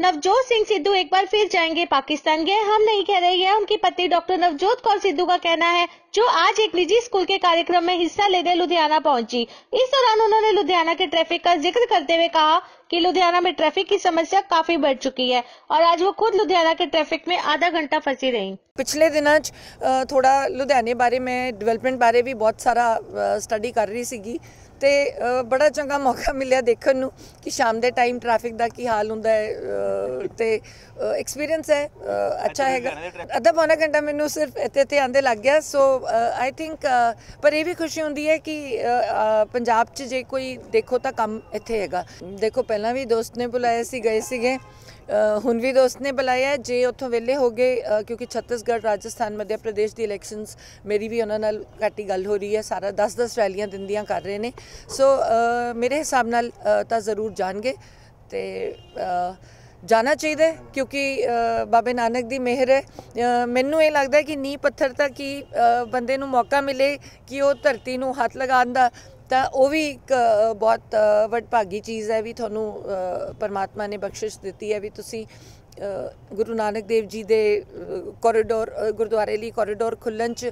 नवजोत सिंह सिद्धू एक बार फिर जाएंगे पाकिस्तान गए हम नहीं कह रहे हैं उनकी पत्नी डॉक्टर नवजोत कौर सिद्धू का कहना है जो आज एक निजी स्कूल के कार्यक्रम में हिस्सा लेने लुधियाना पहुंची इस दौरान उन्होंने लुधियाना के ट्रैफिक का जिक्र करते हुए कहा कि लुधियाना में ट्रैफिक की समस्या काफी बढ़ चुकी है और आज वो खुद लुधियाना के ट्रैफिक में आधा घंटा फंसी रही पिछले दिनों थोड़ा लुधियाने बारे में डेवलपमेंट बारे भी बहुत सारा स्टडी कर रही थी ਤੇ ਬੜਾ ਚੰਗਾ ਮੌਕਾ ਮਿਲਿਆ ਦੇਖਣ ਨੂੰ ਕਿ ਸ਼ਾਮ ਦੇ ਟਾਈਮ ਟ੍ਰੈਫਿਕ ਦਾ ਕੀ ਹਾਲ ਹੁੰਦਾ ਹੈ ਤੇ ਐਕਸਪੀਰੀਅੰਸ ਹੈ ਅੱਛਾ ਹੈਗਾ ਅੱਧਾ ਪੌਣਾ ਘੰਟਾ ਮੈਨੂੰ ਸਿਰਫ ਇੱਥੇ ਤੇ ਆਂਦੇ ਲੱਗ ਗਿਆ ਸੋ ਆਈ ਥਿੰਕ ਪਰ ਇਹ ਵੀ ਖੁਸ਼ੀ ਹੁੰਦੀ ਹੈ ਕਿ ਪੰਜਾਬ 'ਚ ਜੇ ਕੋਈ ਦੇਖੋ ਤਾਂ ਕੰਮ ਇੱਥੇ ਹੈਗਾ ਦੇਖੋ ਪਹਿਲਾਂ ਵੀ ਦੋਸਤ ਨੇ ਬੁਲਾਇਆ ਸੀ ਗਏ ਸੀਗੇ ਹੁਣ ਵੀ ਦੋਸਤ ਨੇ ਬੁਲਾਇਆ ਜੇ ਉੱਥੋਂ ਵਿਲੇ ਹੋ ਗਏ ਕਿਉਂਕਿ ਛੱਤੀਸਗੜ੍ਹ ਰਾਜਸਥਾਨ ਮੱਧ ਪ੍ਰਦੇਸ਼ ਦੀ ਇਲੈਕਸ਼ਨਸ ਮੇਰੀ ਵੀ ਉਹਨਾਂ ਨਾਲ ਘੱਟੀ ਗੱਲ ਹੋ ਰਹੀ ਹੈ ਸਾਰਾ 10-10 ਰੈਲੀਆਂ ਦਿੰਦੀਆਂ ਕਰ ਰਹੇ ਨੇ ਸੋ ਮੇਰੇ ਹਿਸਾਬ ਨਾਲ ਤਾਂ ਜ਼ਰੂਰ ਜਾਣਗੇ ਤੇ ਜਾਣਾ ਚਾਹੀਦਾ ਕਿਉਂਕਿ ਬਾਬੇ ਨਾਨਕ ਦੀ ਮਿਹਰ ਹੈ ਮੈਨੂੰ ਇਹ ਲੱਗਦਾ ਕਿ ਨੀ ਪੱਥਰ ਤਾਂ ਕਿ ਬੰਦੇ ਨੂੰ ਮੌਕਾ ਮਿਲੇ ਕਿ ਉਹ ਧਰਤੀ ਨੂੰ ਹੱਥ ਲਗਾਉਣ ਦਾ ਤਾਂ ਉਹ ਵੀ ਇੱਕ ਬਹੁਤ ਵੱਡ ਭਾਗੀ ਚੀਜ਼ ਹੈ ਵੀ ਤੁਹਾਨੂੰ ਪਰਮਾਤਮਾ ਨੇ ਬਖਸ਼ਿਸ਼ ਦਿੱਤੀ ਹੈ ਵੀ ਤੁਸੀਂ ਗੁਰੂ ਨਾਨਕ ਦੇਵ ਜੀ ਦੇ ਕੋਰੀਡੋਰ ਗੁਰਦੁਆਰੇ ਲਈ ਕੋਰੀਡੋਰ ਖੁੱਲਣ ਚ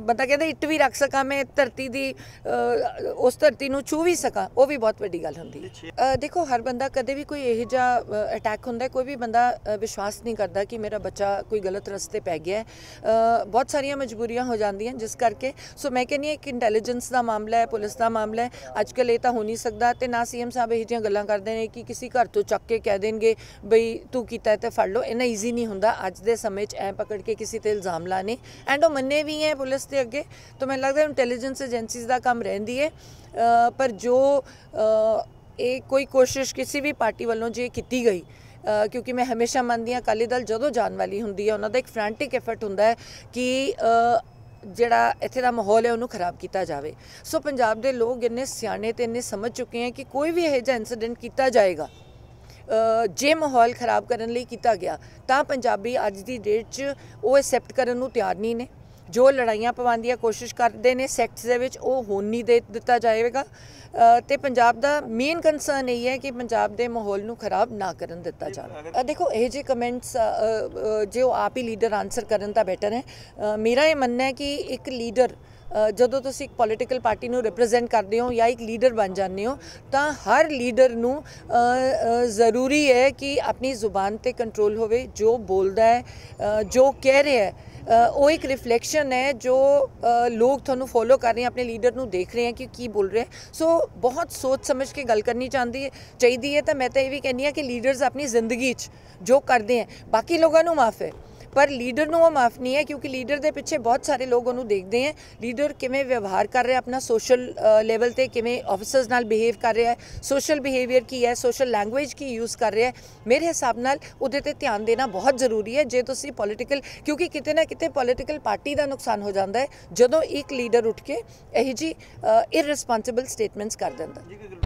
ਬੰਦਾ ਕਹਿੰਦਾ ਇੱਟ ਵੀ ਰੱਖ ਸਕਾਂ ਮੈਂ ਧਰਤੀ ਦੀ ਉਸ ਧਰਤੀ ਨੂੰ ਛੂ ਵੀ ਸਕਾਂ ਉਹ ਵੀ ਬਹੁਤ ਵੱਡੀ ਗੱਲ ਹੁੰਦੀ ਹੈ ਦੇਖੋ ਹਰ ਬੰਦਾ ਕਦੇ ਵੀ ਕੋਈ ਇਹ ਜਿਹਾ ਅਟੈਕ ਹੁੰਦਾ ਕੋਈ ਵੀ ਬੰਦਾ ਵਿਸ਼ਵਾਸ ਨਹੀਂ ਕਰਦਾ ਕਿ ਮੇਰਾ ਬੱਚਾ ਕੋਈ ਗਲਤ ਰਸਤੇ ਪੈ ਗਿਆ ਬਹੁਤ ਸਾਰੀਆਂ ਮਜਬੂਰੀਆਂ ਹੋ ਜਾਂਦੀਆਂ ਜਿਸ ਕਰਕੇ ਸੋ ਮੈਂ ਕਹਿੰਨੀ ਇੱਕ ਇੰਟੈਲੀਜੈਂਸ ਦਾ ਮਾਮਲਾ ਹੈ ਪੁਲਿਸ ਦਾ ਮਾਮਲਾ ਹੈ ਅੱਜ ਕੱਲ ਇਹ ਤਾਂ ਹੋ ਨਹੀਂ ਸਕਦਾ ਤੇ ਨਾ ਸੀਐਮ ਸਾਹਿਬ ਇਹ ਜੀਆਂ ਗੱਲਾਂ ਕਰਦੇ ਨੇ ਕਿ ਕਿਸੇ ਘਰ ਤੋਂ ਚੱਕ ਕੇ ਕਹਿ ਦੇਣਗੇ ਬਈ ਤੂੰ ਕੀਤਾ ਹੈ ਤੇ ਫੜ ਲਓ ਇਹਨਾਂ ਈਜ਼ੀ ਨਹੀਂ ਹੁੰਦਾ ਅੱਜ ਦੇ ਸਮੇਂ 'ਚ ਐ ਪਕੜ ਕੇ ਕਿਸੇ ਤੇ ਇਲਜ਼ਾਮ ਲਾਣੇ ਐਂਡ ਉਹ ਮੰਨੇ ਵੀ ਹੈ ਪੁਲਿਸ ਦੇ ਅੱਗੇ ਤਾਂ ਮੈਨੂੰ ਲੱਗਦਾ ਇੰਟੈਲੀਜੈਂਸ ਏਜੰਸੀਜ਼ ਦਾ ਕੰਮ ਰਹਿੰਦੀ ਹੈ ਪਰ ਜੋ ਇਹ ਕੋਈ ਕੋਸ਼ਿਸ਼ ਕਿਸੇ ਵੀ ਪਾਰਟੀ ਵੱਲੋਂ ਜੇ ਕੀਤੀ ਗਈ ਕਿਉਂਕਿ ਮੈਂ ਹਮੇਸ਼ਾ ਮੰਨਦੀ ਹਾਂ ਕਾਲੀ ਦਲ ਜਦੋਂ ਜਾਣ ਵਾਲੀ ਹੁੰਦੀ ਹੈ ਉਹਨਾਂ ਦਾ ਇੱਕ ਫਰੈਂਟਿਕ ਐਫਰਟ ਹੁੰਦਾ ਹੈ ਕਿ ਜਿਹੜਾ ਇੱਥੇ ਦਾ ਮਾਹੌਲ ਹੈ ਉਹਨੂੰ ਖਰਾਬ ਕੀਤਾ ਜਾਵੇ ਸੋ ਪੰਜਾਬ ਦੇ ਲੋਕ ਇੰਨੇ ਸਿਆਣੇ ਤੇ ਇੰਨੇ ਸਮਝ ਚੁੱਕੇ ਹਨ ਕਿ ਕੋਈ ਵੀ ਇਹ ਜਿਹਾ ਇਨਸੀਡੈਂਟ ਕੀਤਾ ਜਾਏਗਾ ਜੇ ਮਾਹੌਲ ਖਰਾਬ ਕਰਨ ਲਈ ਕੀਤਾ ਗਿਆ ਤਾਂ ਪੰਜਾਬੀ ਅੱਜ ਦੀ ਡੇਟ 'ਚ ਉਹ ਐਕਸੈਪਟ ਕਰਨ ਨੂੰ ਤਿਆਰ ਨਹੀਂ ਨੇ ਜੋ ਲੜਾਈਆਂ ਪਵਾਉਣ ਦੀ ਕੋਸ਼ਿਸ਼ ਕਰਦੇ ਨੇ ਸੈਕਟਸ ਦੇ ਵਿੱਚ ਉਹ ਹੋਣ ਨਹੀਂ ਦੇ ਦਿੱਤਾ ਜਾਏਗਾ ਤੇ ਪੰਜਾਬ ਦਾ ਮੇਨ ਕੰਸਰਨ ਇਹ ਹੈ ਕਿ ਪੰਜਾਬ ਦੇ ਮਾਹੌਲ ਨੂੰ ਖਰਾਬ ਨਾ ਕਰਨ ਦਿੱਤਾ ਜਾਵੇ ਦੇਖੋ ਇਹ ਜੇ ਕਮੈਂਟਸ ਜੋ ਆਪ ਹੀ ਲੀਡਰ ਆਨਸਰ ਕਰਨ ਤਾਂ ਬੈਟਰ ਹੈ ਮੇਰਾ ਇਹ ਮੰਨਣਾ ਹੈ ਕਿ ਇੱਕ ਲੀਡਰ ਜਦੋਂ ਤੁਸੀਂ ਇੱਕ ਪੋਲਿਟੀਕਲ ਪਾਰਟੀ ਨੂੰ ਰਿਪਰੈਜ਼ੈਂਟ ਕਰਦੇ ਹੋ ਜਾਂ ਇੱਕ ਲੀਡਰ ਬਣ ਜਾਂਦੇ ਹੋ ਤਾਂ ਹਰ ਲੀਡਰ ਨੂੰ ਜ਼ਰੂਰੀ ਹੈ ਕਿ ਆਪਣੀ ਜ਼ੁਬਾਨ ਤੇ ਕੰਟਰੋਲ ਹੋਵੇ ਜੋ ਬੋਲਦਾ ਹੈ ਜੋ ਕਹਿ ਰਿਹਾ ਹੈ ਉਹ ਇੱਕ ਰਿਫਲੈਕਸ਼ਨ ਹੈ ਜੋ ਲੋਕ ਤੁਹਾਨੂੰ ਫੋਲੋ ਕਰ ਰਹੇ ਆ ਆਪਣੇ ਲੀਡਰ ਨੂੰ ਦੇਖ ਰਹੇ ਆ ਕਿ ਕੀ ਬੋਲ ਰਿਹਾ ਸੋ ਬਹੁਤ ਸੋਚ ਸਮਝ ਕੇ ਗੱਲ ਕਰਨੀ ਚਾਹੁੰਦੀ ਚਾਹੀਦੀ ਹੈ ਤਾਂ ਮੈਂ ਤਾਂ ਇਹ ਵੀ ਕਹਿੰਨੀ ਆ ਕਿ ਲੀਡਰਸ ਆਪਣੀ ਜ਼ਿੰਦਗੀ 'ਚ ਜੋ ਕਰਦੇ ਆ ਬਾਕੀ ਲੋਕਾਂ ਨੂੰ ਮਾਫ ਹੈ ਪਰ ਲੀਡਰ ਨੂੰ ਉਹ ਮਾਫ ਨਹੀਂ ਹੈ ਕਿਉਂਕਿ ਲੀਡਰ ਦੇ ਪਿੱਛੇ ਬਹੁਤ ਸਾਰੇ ਲੋਕ ਉਹਨੂੰ ਦੇਖਦੇ ਆ ਲੀਡਰ ਕਿਵੇਂ ਵਿਵਹਾਰ ਕਰ ਰਿਹਾ ਆਪਣਾ ਸੋਸ਼ਲ ਲੈਵਲ ਤੇ ਕਿਵੇਂ ਆਫੀਸਰਸ ਨਾਲ ਬਿਹੇਵ ਕਰ ਰਿਹਾ ਹੈ ਸੋਸ਼ਲ ਬਿਹੇਵੀਅਰ ਕੀ ਹੈ ਸੋਸ਼ਲ ਲੈਂਗੁਏਜ ਕੀ ਯੂਜ਼ ਕਰ ਰਿਹਾ ਹੈ ਮੇਰੇ ਹਿਸਾਬ ਨਾਲ ਉਹਦੇ ਤੇ ਧਿਆਨ ਦੇਣਾ ਬਹੁਤ ਜ਼ਰੂਰੀ ਹੈ ਜੇ ਤੁਸੀਂ ਪੋਲਿਟੀਕਲ ਕਿਉਂਕਿ ਕਿਤੇ ਨਾ ਕਿਤੇ ਪੋਲਿਟੀਕਲ ਪਾਰਟੀ ਦਾ ਨੁਕਸਾਨ ਹੋ ਜਾਂਦਾ ਹੈ ਜਦੋਂ ਇੱਕ ਲੀਡਰ ਉੱਠ ਕੇ ਇਹ ਜੀ ਇਰਰੈਸਪੌਂਸਿਬਲ ਸਟੇਟਮੈਂਟਸ ਕਰ ਦਿੰਦਾ